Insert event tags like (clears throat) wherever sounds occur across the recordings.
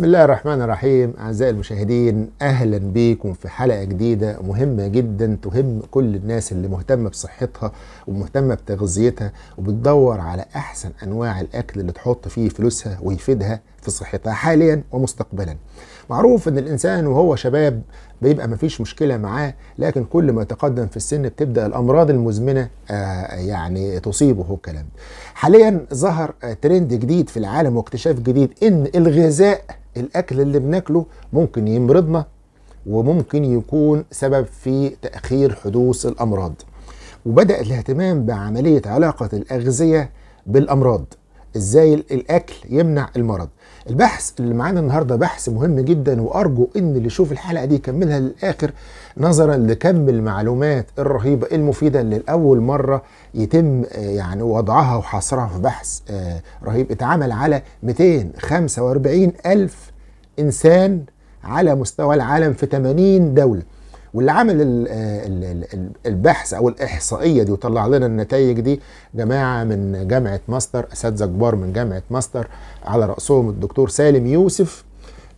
بسم الله الرحمن الرحيم أعزائي المشاهدين أهلا بيكم في حلقة جديدة مهمة جدا تهم كل الناس اللي مهتمة بصحتها ومهتمة بتغذيتها وبتدور على أحسن أنواع الأكل اللي تحط فيه فلوسها ويفيدها في صحتها حاليا ومستقبلا معروف ان الانسان وهو شباب بيبقى مفيش مشكله معاه لكن كل ما يتقدم في السن بتبدا الامراض المزمنه آه، يعني تصيبه الكلام حاليا ظهر ترند جديد في العالم واكتشاف جديد ان الغذاء الاكل اللي بناكله ممكن يمرضنا وممكن يكون سبب في تاخير حدوث الامراض وبدا الاهتمام بعمليه علاقه الاغذيه بالامراض ازاي الاكل يمنع المرض البحث اللي معانا النهارده بحث مهم جدا وارجو ان اللي يشوف الحلقه دي يكملها للاخر نظرا لكم المعلومات الرهيبه المفيده اللي لاول مره يتم آه، يعني وضعها وحصرها في بحث آه، رهيب اتعمل على 245 الف انسان على مستوى العالم في 80 دوله واللي عمل البحث او الاحصائيه دي وطلع لنا النتائج دي جماعه من جامعه ماستر اساتذه كبار من جامعه ماستر على راسهم الدكتور سالم يوسف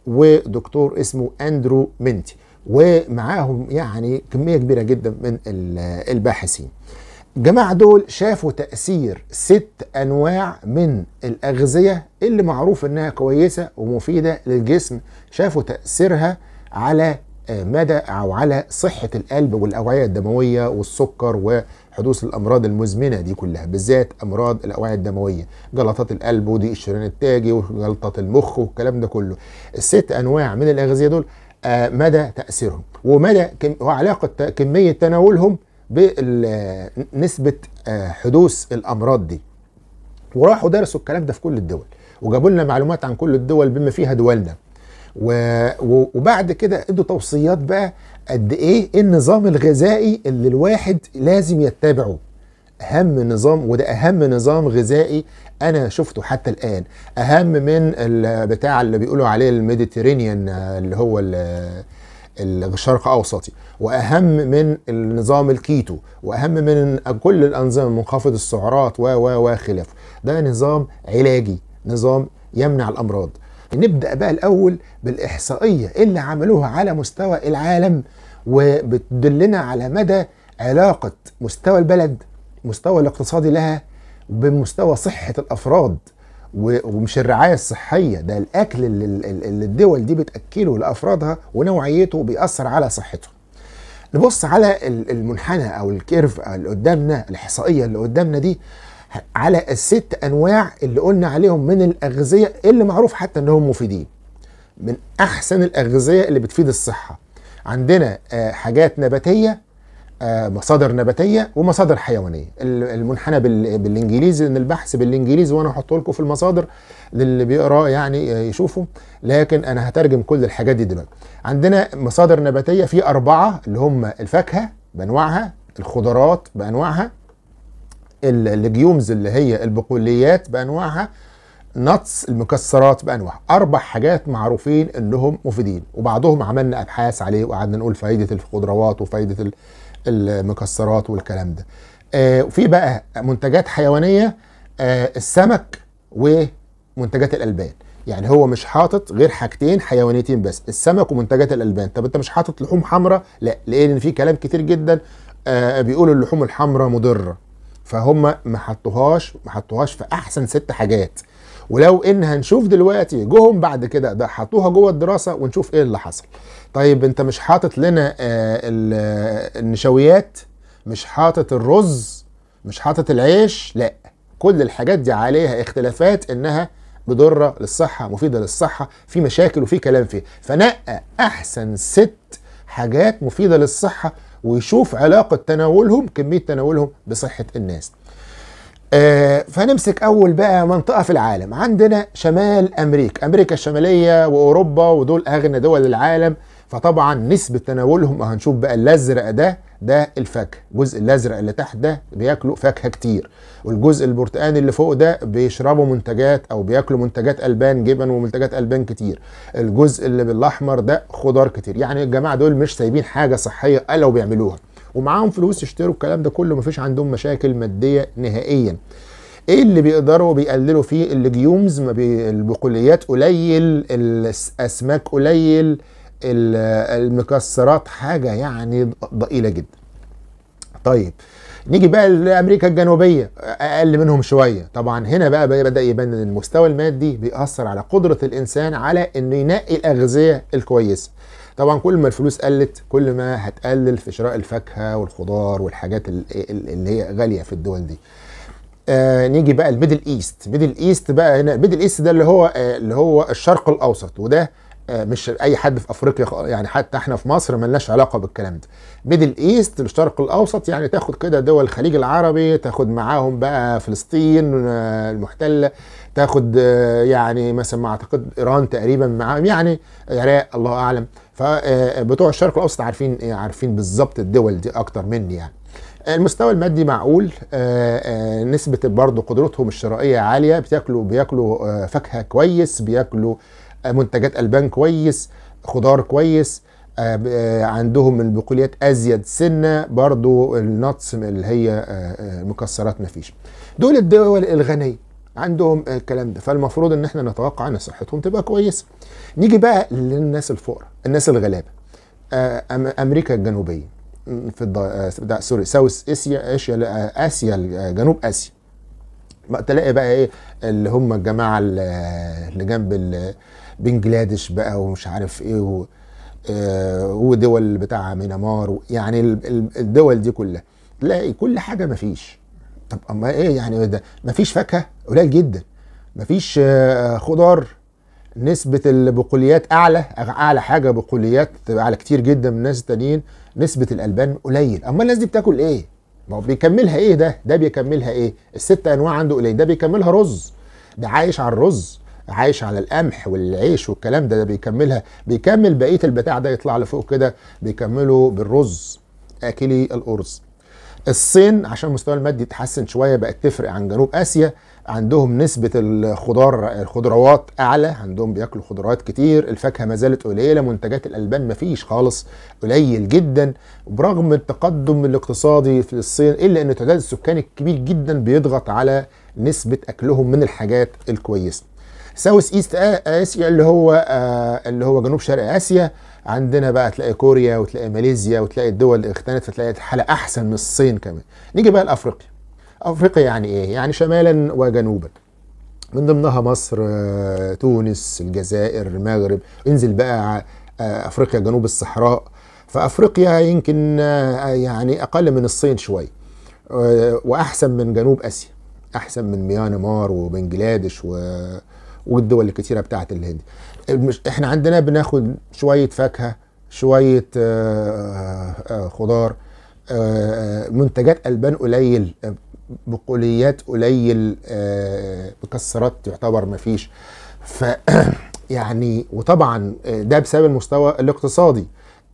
ودكتور اسمه اندرو منتي ومعاهم يعني كميه كبيره جدا من الباحثين الجماعة دول شافوا تأثير ست أنواع من الأغذية اللي معروف إنها كويسة ومفيدة للجسم شافوا تأثيرها على آه، مدى او على صحه القلب والاوعيه الدمويه والسكر وحدوث الامراض المزمنه دي كلها بالذات امراض الاوعيه الدمويه جلطات القلب وضيق الشريان التاجي وجلطات المخ والكلام ده كله الست انواع من الاغذيه دول آه، مدى تاثيرهم ومدى كم وعلاقه كميه تناولهم بنسبه آه، حدوث الامراض دي وراحوا درسوا الكلام ده في كل الدول وجابوا لنا معلومات عن كل الدول بما فيها دولنا وبعد كده ادوا توصيات بقى قد ايه النظام الغذائي اللي الواحد لازم يتبعه اهم نظام وده اهم نظام غذائي انا شفته حتى الان اهم من بتاع اللي بيقولوا عليه الميديترينيان اللي هو الشرق اوسطي واهم من النظام الكيتو واهم من كل الانظمه منخفض السعرات و و وخلافه ده نظام علاجي نظام يمنع الامراض نبدأ بقى الأول بالإحصائية إيه اللي عملوها على مستوى العالم وبتدلنا على مدى علاقة مستوى البلد مستوى الاقتصادي لها بمستوى صحة الأفراد ومش الرعاية الصحية ده الأكل اللي الدول دي بتأكله لأفرادها ونوعيته بيأثر على صحتهم نبص على المنحنى أو الكيرف اللي قدامنا الإحصائية اللي قدامنا دي على الست انواع اللي قلنا عليهم من الاغذيه اللي معروف حتى انهم مفيدين من احسن الاغذيه اللي بتفيد الصحه عندنا آه، حاجات نباتيه آه، مصادر نباتيه ومصادر حيوانيه المنحنى بالانجليزي ان البحث بالانجليزي وانا هحطه لكم في المصادر للي بيقرا يعني آه، يشوفه لكن انا هترجم كل الحاجات دي دلوقتي عندنا مصادر نباتيه في اربعه اللي هم الفاكهه بانواعها الخضروات بانواعها الليجيومز اللي هي البقوليات بانواعها نتس المكسرات بانواعها اربع حاجات معروفين انهم مفيدين وبعضهم عملنا ابحاث عليه وقعدنا نقول فايده الخضروات وفايده المكسرات والكلام ده آه، وفي بقى منتجات حيوانيه آه، السمك ومنتجات الالبان يعني هو مش حاطط غير حاجتين حيوانيتين بس السمك ومنتجات الالبان طب انت مش حاطط لحوم حمراء لا لان في كلام كتير جدا آه، بيقول اللحوم الحمراء مضره فهم ما حطوهاش ما حطوهاش في احسن ست حاجات ولو ان هنشوف دلوقتي جوهم بعد كده ده حطوها جوه الدراسه ونشوف ايه اللي حصل طيب انت مش حاطط لنا آه، آه، النشويات مش حاطط الرز مش حاطط العيش لا كل الحاجات دي عليها اختلافات انها مضره للصحه مفيده للصحه في مشاكل وفي كلام فيه فنقى احسن ست حاجات مفيده للصحه ويشوف علاقة تناولهم كمية تناولهم بصحة الناس آه فنمسك اول بقى منطقه في العالم عندنا شمال امريكا امريكا الشماليه واوروبا ودول اغنى دول العالم فطبعا نسبه تناولهم هنشوف بقى الازرق ده ده الفاكهه الجزء الازرق اللي تحت ده بياكلوا فاكهه كتير والجزء البرتقاني اللي فوق ده بيشربوا منتجات او بياكلوا منتجات البان جبن ومنتجات البان كتير الجزء اللي بالاحمر ده خضار كتير يعني الجماعه دول مش سايبين حاجه صحيه الا وبيعملوها ومعاهم فلوس يشتروا الكلام ده كله مفيش عندهم مشاكل ماديه نهائيا ايه اللي بيقدروا بيقللوا فيه الليجيومز البقوليات قليل الاسماك قليل المكسرات حاجه يعني ضئيله جدا طيب نيجي بقى لامريكا الجنوبيه اقل منهم شويه طبعا هنا بقى, بقى بدا يبان ان المستوى المادي بيأثر على قدره الانسان على انه ينقي الاغذيه الكويسه طبعا كل ما الفلوس قلت كل ما هتقلل في شراء الفاكهه والخضار والحاجات اللي هي غاليه في الدول دي آه نيجي بقى الميدل ايست ميدل ايست بقى هنا الميدل ايست ده اللي هو آه اللي هو الشرق الاوسط وده آه، مش اي حد في افريقيا يعني حتى احنا في مصر ملناش علاقه بالكلام ده ميدل ايست الشرق الاوسط يعني تاخد كده دول الخليج العربي تاخد معاهم بقى فلسطين آه، المحتله تاخد آه، يعني مثلا ما اعتقد ايران تقريبا معاهم يعني العراق الله اعلم فبتوع الشرق الاوسط عارفين عارفين بالظبط الدول دي اكتر مني يعني المستوى المادي معقول نسبة برضه قدرتهم الشرائية عالية بياكلوا بياكلوا فاكهة كويس بياكلوا منتجات البان كويس خضار كويس آه، آه، عندهم البقوليات ازيد سنه برضو النتس اللي هي آه، مكسرات ما فيش دول الدول الغنيه عندهم الكلام ده فالمفروض ان احنا نتوقع ان صحتهم تبقى كويسه نيجي بقى للناس الفقراء الناس الغلابه امريكا الجنوبيه في الض... سوري ساوث اسيا اسيا اسيا جنوب اسيا تلاقي بقى ايه اللي هم الجماعه اللي جنب بنجلاديش بقى ومش عارف ايه آه، ودول بتاع مينمار يعني الدول دي كلها تلاقي كل حاجه مفيش طب اما ايه يعني ده مفيش فاكهه قليل جدا مفيش آه، خضار نسبة البقوليات أعلى أعلى حاجة بقوليات على كتير جدا من الناس التانيين نسبة الألبان قليل أما الناس دي بتاكل إيه؟ ما هو بيكملها إيه ده؟ ده بيكملها إيه؟ الست أنواع عنده قليل ده بيكملها رز ده عايش على الرز عايش على القمح والعيش والكلام ده ده بيكملها بيكمل بقيه البتاع ده يطلع لفوق كده بيكمله بالرز اكلي الارز الصين عشان المستوى المادي اتحسن شويه بقت تفرق عن جنوب اسيا عندهم نسبة الخضار الخضروات أعلى عندهم بياكلوا خضروات كتير الفاكهة ما زالت قليلة منتجات الألبان ما فيش خالص قليل جدا برغم التقدم الاقتصادي في الصين إلا أن التعداد السكاني الكبير جدا بيضغط على نسبة أكلهم من الحاجات الكويسة ساوث ايست اسيا اللي هو آه، اللي هو جنوب شرق اسيا عندنا بقى تلاقي كوريا وتلاقي ماليزيا وتلاقي الدول اللي اختنت فتلاقي حاله احسن من الصين كمان نيجي بقى لافريقيا افريقيا يعني ايه يعني شمالا وجنوبا من ضمنها مصر آه، تونس الجزائر المغرب انزل بقى آه، افريقيا جنوب الصحراء فافريقيا يمكن يعني اقل من الصين شويه واحسن من جنوب اسيا احسن من ميانمار وبنجلاديش و والدول الكثيره بتاعه الهند مش احنا عندنا بناخد شويه فاكهه شويه آه، آه، آه، خضار منتجات البان قليل بقوليات قليل مكسرات يعتبر ما فيش ف (clears throat) يعني وطبعا ده بسبب المستوى الاقتصادي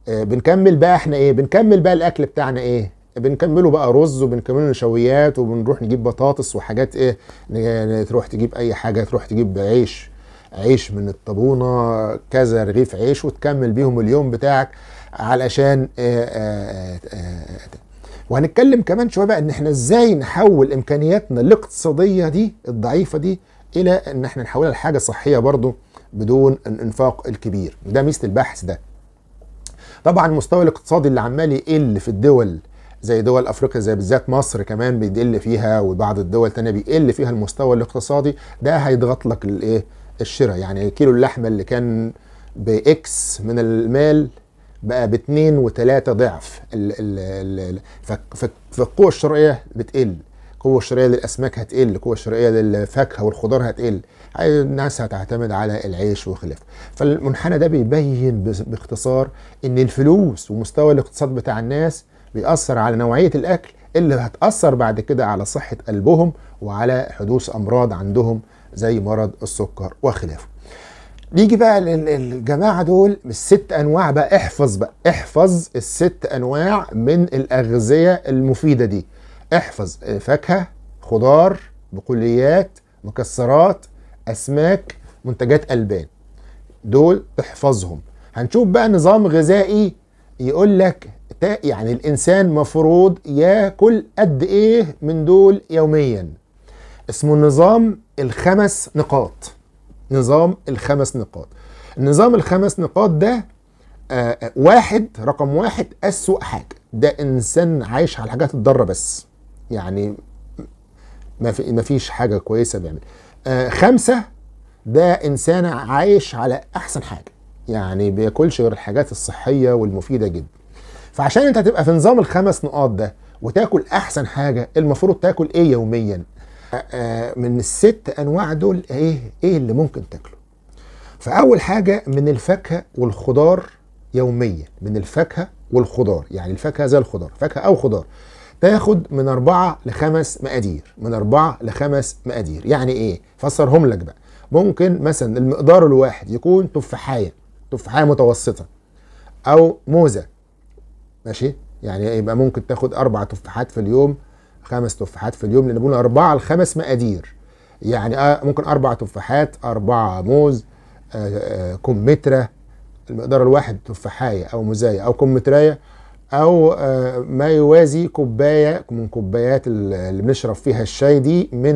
بنكمل بقى احنا ايه بنكمل بقى الاكل بتاعنا ايه بنكمله بقى رز وبنكمله نشويات وبنروح نجيب بطاطس وحاجات ايه تروح تجيب اي حاجه تروح تجيب عيش عيش من الطابونه كذا رغيف عيش وتكمل بيهم اليوم بتاعك علشان آه، آه، آه، وهنتكلم كمان شويه بقى ان احنا ازاي نحول امكانياتنا الاقتصاديه دي الضعيفه دي الى ان احنا نحولها لحاجه صحيه برضو بدون الانفاق الكبير ده ميزه البحث ده طبعا المستوى الاقتصادي اللي عمال يقل في الدول زي دول افريقيا زي بالذات مصر كمان بيدل فيها وبعض الدول الثانيه بيقل فيها المستوى الاقتصادي ده هيضغط لك الايه الشراء يعني كيلو اللحمه اللي كان باكس من المال بقى باتنين وثلاثة ضعف فالقوه الشرائيه بتقل القوه الشرائيه للاسماك هتقل القوه الشرائيه للفاكهه والخضار هتقل الناس هتعتمد على العيش وخلافه فالمنحنى ده بيبين باختصار ان الفلوس ومستوى الاقتصاد بتاع الناس بيأثر على نوعية الأكل اللي هتأثر بعد كده على صحة قلبهم وعلى حدوث أمراض عندهم زي مرض السكر وخلافه نيجي بقى للجماعة دول الست أنواع بقى احفظ بقى احفظ الست أنواع من الأغذية المفيدة دي احفظ فاكهة خضار بقوليات مكسرات أسماك منتجات ألبان دول احفظهم هنشوف بقى نظام غذائي يقول لك يعني الإنسان مفروض ياكل قد إيه من دول يوميا اسمه نظام الخمس نقاط نظام الخمس نقاط النظام الخمس نقاط ده آه, آه، واحد رقم واحد أسوأ حاجة ده إنسان عايش على الحاجات الضارة بس يعني ما في ما فيش حاجة كويسة بيعمل آه خمسة ده إنسان عايش على أحسن حاجة يعني بياكلش غير الحاجات الصحية والمفيدة جدا فعشان انت تبقى في نظام الخمس نقاط ده وتاكل احسن حاجه المفروض تاكل ايه يوميا من الست انواع دول ايه ايه اللي ممكن تاكله فاول حاجه من الفاكهه والخضار يوميا من الفاكهه والخضار يعني الفاكهه زي الخضار فاكهه او خضار تاخد من أربعة لخمس مقادير من أربعة لخمس مقادير يعني إيه؟ فسرهم لك بقى ممكن مثلا المقدار الواحد يكون تفاحية تفاحية متوسطة أو موزة ماشي يعني يبقى ممكن تاخد اربع تفاحات في اليوم خمس تفاحات في اليوم لان بنقول اربعه لخمس مقادير يعني آه، ممكن اربع تفاحات اربعه موز آآ آه، آه، المقدار الواحد تفاحايه او موزايه او كمثرايه او ما يوازي كوبايه من كوبايات اللي بنشرب فيها الشاي دي من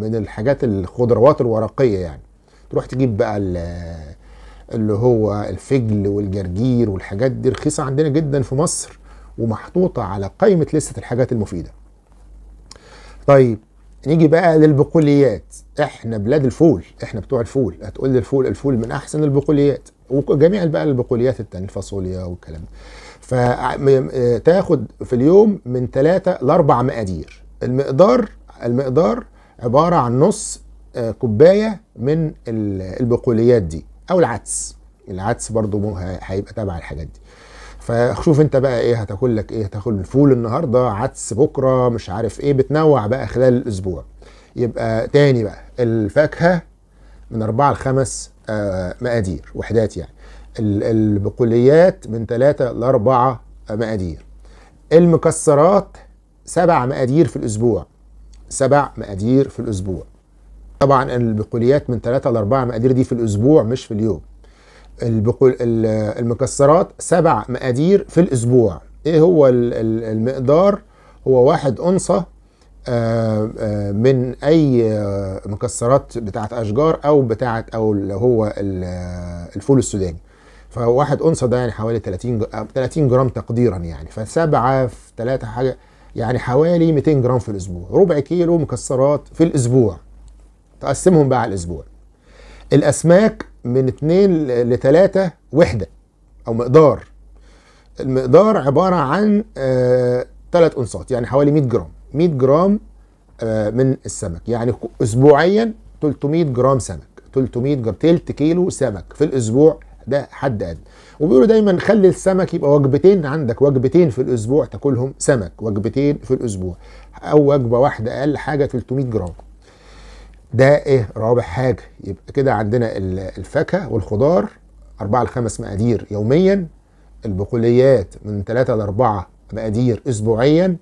من الحاجات الخضروات الورقيه يعني تروح تجيب بقى اللي هو الفجل والجرجير والحاجات دي رخيصة عندنا جدا في مصر ومحطوطة على قائمة لستة الحاجات المفيدة طيب نيجي بقى للبقوليات احنا بلاد الفول احنا بتوع الفول هتقول لي الفول الفول من احسن البقوليات وجميع بقى البقوليات التانية الفاصوليا والكلام ده فتاخد في اليوم من ثلاثة لأربع مقادير المقدار المقدار عبارة عن نص آه، كوباية من البقوليات دي او العدس العدس برضو هيبقى تبع الحاجات دي فشوف انت بقى ايه هتاكل لك ايه هتاكل فول النهارده عدس بكره مش عارف ايه بتنوع بقى خلال الاسبوع يبقى تاني بقى الفاكهه من اربعه لخمس آه، مقادير وحدات يعني البقوليات من ثلاثه لاربعه آه، مقادير المكسرات سبع مقادير في الاسبوع سبع مقادير في الاسبوع طبعا البقوليات من ثلاثة لأربعة مقادير دي في الأسبوع مش في اليوم البقول المكسرات سبع مقادير في الأسبوع إيه هو المقدار هو واحد أنصة آه، آه، من أي آه، مكسرات بتاعة أشجار أو بتاعة أو اللي هو الفول السوداني فواحد أنصة ده يعني حوالي 30 30 جرام تقديرا يعني فسبعة في ثلاثة حاجة يعني حوالي 200 جرام في الأسبوع ربع كيلو مكسرات في الأسبوع تقسمهم بقى على الاسبوع الاسماك من 2 ل 3 وحده او مقدار المقدار عباره عن 3 آه، اونصات يعني حوالي 100 جرام 100 جرام آه، من السمك يعني اسبوعيا 300 جرام سمك 300 جرام تلت كيلو سمك في الاسبوع ده حد ادنى وبيقولوا دايما خلي السمك يبقى وجبتين عندك وجبتين في الاسبوع تاكلهم سمك وجبتين في الاسبوع او وجبه واحده اقل حاجه 300 جرام ده ايه رابع حاجه يبقى كده عندنا الفاكهه والخضار أربعة لخمس مقادير يوميا البقوليات من ثلاثة لأربعة مقادير أسبوعيا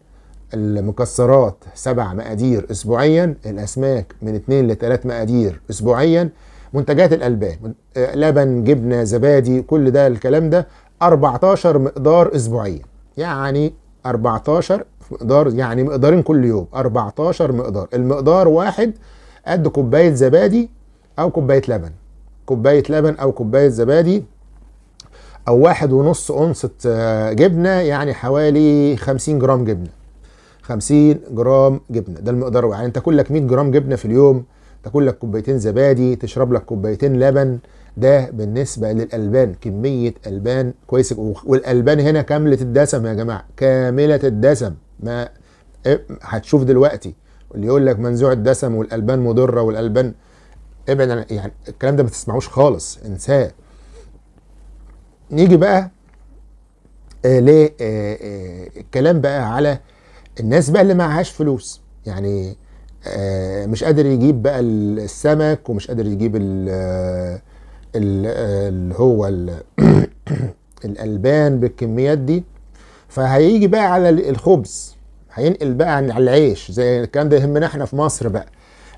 المكسرات سبع مقادير أسبوعيا الأسماك من اتنين لتلات مقادير أسبوعيا منتجات الألبان آه، لبن جبنة زبادي كل ده الكلام ده 14 مقدار أسبوعيا يعني 14 مقدار يعني مقدارين كل يوم 14 مقدار المقدار واحد قد كوبايه زبادي او كوبايه لبن كوبايه لبن او كوبايه زبادي او واحد ونص اونصه آه، جبنة يعني حوالي 50 جرام جبنة 50 جرام جبنة ده المقدار يعني انت كلك 100 جرام جبنة في اليوم تاكل لك كوبايتين زبادي تشرب لك كوبايتين لبن ده بالنسبة للألبان كمية ألبان كويسه والألبان هنا كاملة الدسم يا جماعة كاملة الدسم ما إيه، هتشوف دلوقتي اللي يقول لك منزوع الدسم والالبان مضره والالبان ابعد عن يعني الكلام ده ما تسمعوش خالص انساه نيجي بقى آه ليه آه آه الكلام بقى على الناس بقى اللي معهاش فلوس يعني آه مش قادر يجيب بقى السمك ومش قادر يجيب ال آه، آه، اللي هو (clears throat) الالبان بالكميات دي فهيجي بقى على الخبز هينقل بقى عن العيش زي الكلام ده يهمنا احنا في مصر بقى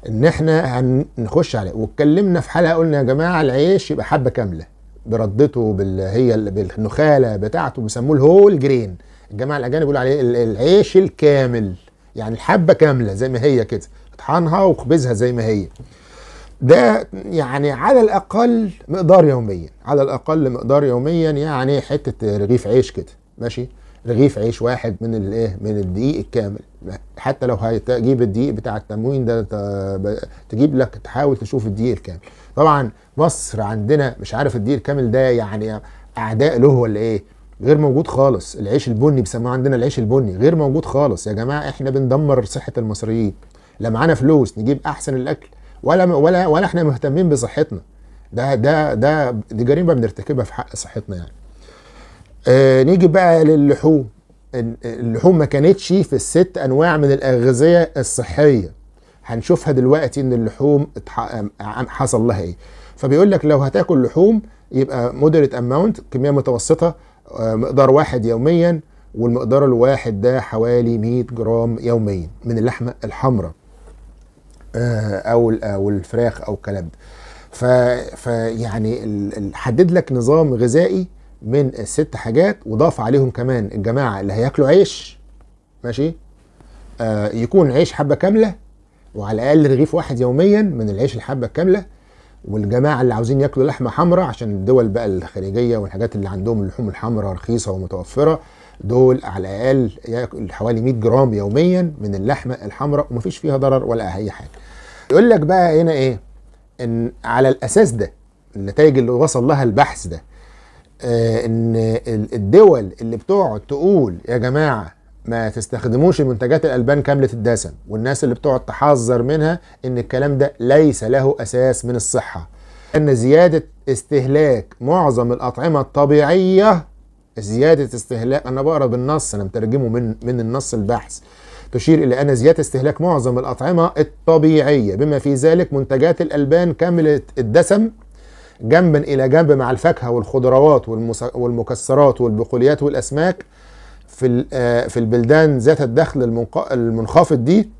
ان احنا هنخش عليه واتكلمنا في حلقه قلنا يا جماعه العيش يبقى حبه كامله بردته بال... هي بالنخاله بتاعته بيسموه الهول جرين الجماعه الاجانب بيقولوا عليه العيش الكامل يعني الحبه كامله زي ما هي كده اطحنها وخبزها زي ما هي ده يعني على الاقل مقدار يوميا على الاقل مقدار يوميا يعني حته رغيف عيش كده ماشي رغيف عيش واحد من الايه من الدقيق الكامل حتى لو هتجيب الدقيق بتاع التموين ده تجيب لك تحاول تشوف الدقيق الكامل طبعا مصر عندنا مش عارف الدقيق الكامل ده يعني اعداء له ولا ايه غير موجود خالص العيش البني بيسموه عندنا العيش البني غير موجود خالص يا جماعه احنا بندمر صحه المصريين لا معانا فلوس نجيب احسن الاكل ولا ولا ولا احنا مهتمين بصحتنا ده ده ده دي جريمه بنرتكبها في حق صحتنا يعني آه نيجي بقى للحوم اللحوم ما كانتش في الست انواع من الاغذيه الصحيه هنشوفها دلوقتي ان اللحوم حصل لها ايه فبيقول لك لو هتاكل لحوم يبقى مودريت اماونت كميه متوسطه آه، مقدار واحد يوميا والمقدار الواحد ده حوالي 100 جرام يوميا من اللحمه الحمراء آه، او او الفراخ او الكلام ده فيعني حدد لك نظام غذائي من الست حاجات وضاف عليهم كمان الجماعه اللي هياكلوا عيش ماشي آه يكون عيش حبه كامله وعلى الاقل رغيف واحد يوميا من العيش الحبه الكامله والجماعه اللي عاوزين ياكلوا لحمه حمراء عشان الدول بقى الخليجيه والحاجات اللي عندهم اللحوم الحمراء رخيصه ومتوفره دول على الاقل ياكل حوالي 100 جرام يوميا من اللحمه الحمراء ومفيش فيها ضرر ولا اي حاجه. يقول لك بقى هنا ايه؟ ان على الاساس ده النتائج اللي وصل لها البحث ده آه، ان الدول اللي بتقعد تقول يا جماعه ما تستخدموش منتجات الالبان كامله الدسم والناس اللي بتقعد تحذر منها ان الكلام ده ليس له اساس من الصحه ان زياده استهلاك معظم الاطعمه الطبيعيه زياده استهلاك انا بقرا بالنص انا مترجمه من من النص البحث تشير إلى أن زيادة استهلاك معظم الأطعمة الطبيعية بما في ذلك منتجات الألبان كاملة الدسم جنبا إلى جنب مع الفاكهة والخضروات والمكسرات والبقوليات والأسماك في آه، في البلدان ذات الدخل المنخفض دي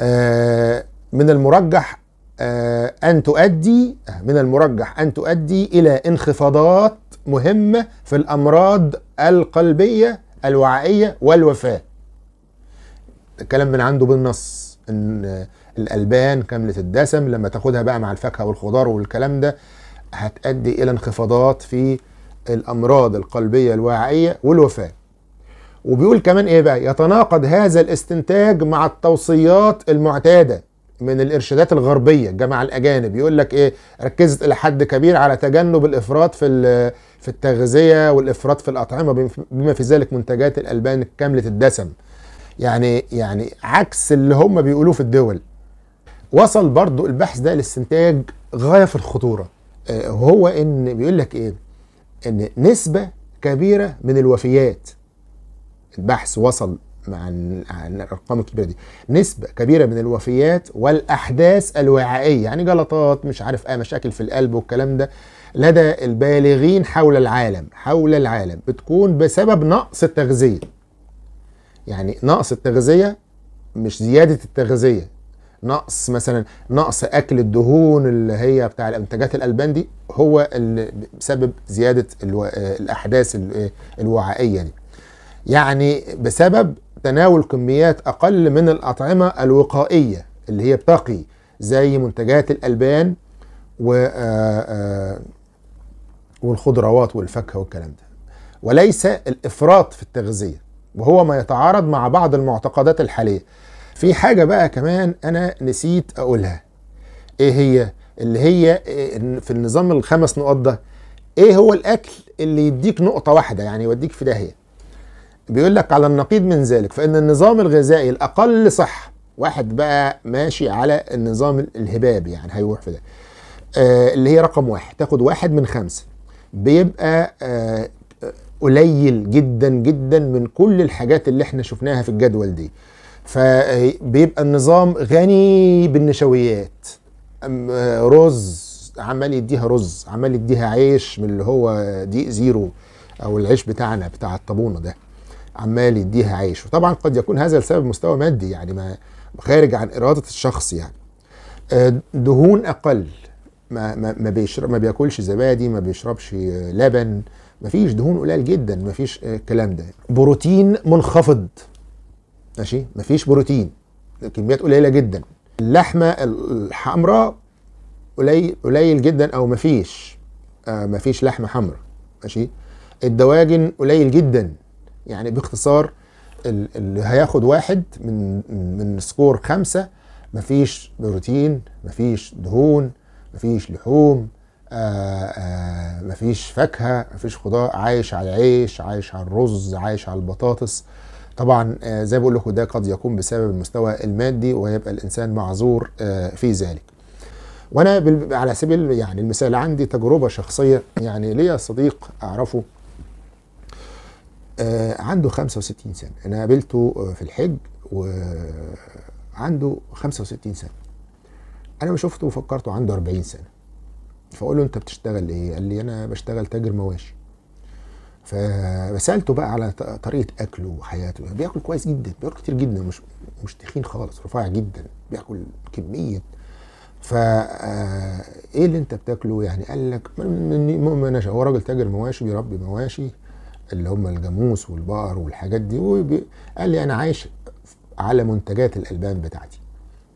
آه، من المرجح آه، أن تؤدي من المرجح أن تؤدي إلى انخفاضات مهمة في الأمراض القلبية الوعائية والوفاة الكلام من عنده بالنص إن الألبان كاملة الدسم لما تاخدها بقى مع الفاكهة والخضار والكلام ده هتؤدي إلى انخفاضات في الأمراض القلبية الواعية والوفاة وبيقول كمان إيه بقى يتناقض هذا الاستنتاج مع التوصيات المعتادة من الارشادات الغربيه جمع الاجانب يقول لك ايه ركزت الى حد كبير على تجنب الافراط في في التغذيه والافراط في الاطعمه بما في ذلك منتجات الالبان كامله الدسم يعني يعني عكس اللي هم بيقولوه في الدول وصل برضو البحث ده لاستنتاج غايه في الخطوره وهو آه، ان بيقول لك ايه ان نسبه كبيره من الوفيات البحث وصل مع الارقام الكبيره دي نسبه كبيره من الوفيات والاحداث الوعائيه يعني جلطات مش عارف ايه مشاكل في القلب والكلام ده لدى البالغين حول العالم حول العالم بتكون بسبب نقص التغذيه يعني نقص التغذيه مش زياده التغذيه نقص مثلا نقص اكل الدهون اللي هي بتاع منتجات الالبان دي هو اللي بسبب زياده الو... الاحداث الوعائيه دي يعني بسبب تناول كميات اقل من الاطعمه الوقائيه اللي هي بتقي زي منتجات الالبان و آه، آه، والخضروات والفاكهه والكلام ده وليس الافراط في التغذيه وهو ما يتعارض مع بعض المعتقدات الحاليه في حاجة بقى كمان أنا نسيت أقولها إيه هي؟ اللي هي إيه، في النظام الخمس نقاط ده إيه هو الأكل اللي يديك نقطة واحدة يعني يوديك في داهية؟ بيقول لك على النقيض من ذلك فإن النظام الغذائي الأقل صحة واحد بقى ماشي على النظام الهباب يعني هيروح في ده آه، اللي هي رقم واحد تاخد واحد من خمسة بيبقى آه، قليل جدا جدا من كل الحاجات اللي احنا شفناها في الجدول دي فبيبقى النظام غني بالنشويات آه، رز عمال يديها رز عمال يديها عيش من اللي هو دي زيرو او العيش بتاعنا بتاع الطابونه ده عمال يديها عيش وطبعا قد يكون هذا لسبب مستوى مادي يعني ما خارج عن اراده الشخص يعني آه، دهون اقل ما ما ما, بيشرب ما بياكلش زبادي ما بيشربش آه، لبن ما فيش دهون قليل جدا ما فيش الكلام ده بروتين منخفض ماشي مفيش بروتين كميات قليله جدا اللحمه الحمراء قليل قليل جدا او مفيش آه مفيش لحمه حمراء ماشي الدواجن قليل جدا يعني باختصار اللي هياخد واحد من من سكور خمسة مفيش بروتين مفيش دهون مفيش لحوم آآ آه، آآ آه، مفيش فاكهة مفيش خضار عايش على العيش عايش على الرز عايش على البطاطس طبعا آه، زي بقول لكم ده قد يكون بسبب المستوى المادي ويبقى الانسان معذور آه، في ذلك وانا على سبيل يعني المثال عندي تجربه شخصيه يعني ليا صديق اعرفه آه، عنده 65 سنه انا قابلته في الحج وعنده 65 سنه انا ما شفته وفكرته عنده 40 سنه فاقول له انت بتشتغل ايه قال لي انا بشتغل تاجر مواشي فسالته بقى على طريقه اكله وحياته بياكل كويس جدا بياكل كتير جدا مش مش تخين خالص رفيع جدا بياكل كميه فا آه، ايه اللي انت بتاكله يعني قال لك من هو راجل تاجر مواشي بيربي مواشي اللي هم الجاموس والبقر والحاجات دي قال لي انا عايش على منتجات الالبان بتاعتي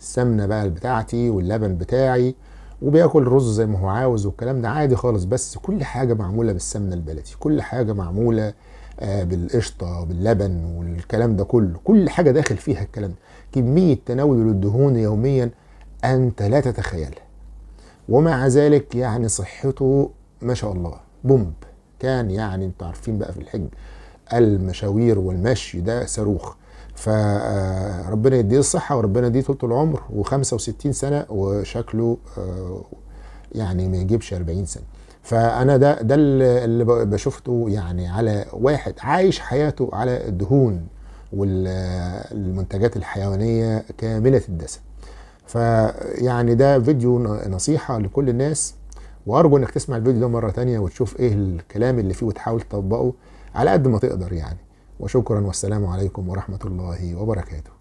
السمنه بقى بتاعتي واللبن بتاعي وبياكل رز زي ما هو عاوز والكلام ده عادي خالص بس كل حاجه معموله بالسمنه البلدي كل حاجه معموله آه، بالقشطه باللبن والكلام ده كله كل حاجه داخل فيها الكلام ده كميه تناول الدهون يوميا انت لا تتخيلها ومع ذلك يعني صحته ما شاء الله بومب كان يعني انتوا عارفين بقى في الحج المشاوير والمشي ده صاروخ فربنا آه، يديه الصحه وربنا يديه طول العمر و65 سنه وشكله آه، يعني ما يجيبش 40 سنه فانا ده ده اللي بشوفته يعني على واحد عايش حياته على الدهون والمنتجات الحيوانيه كامله الدسم فيعني ده فيديو نصيحه لكل الناس وارجو انك تسمع الفيديو ده مره تانية وتشوف ايه الكلام اللي فيه وتحاول تطبقه على قد ما تقدر يعني وشكرا والسلام عليكم ورحمة الله وبركاته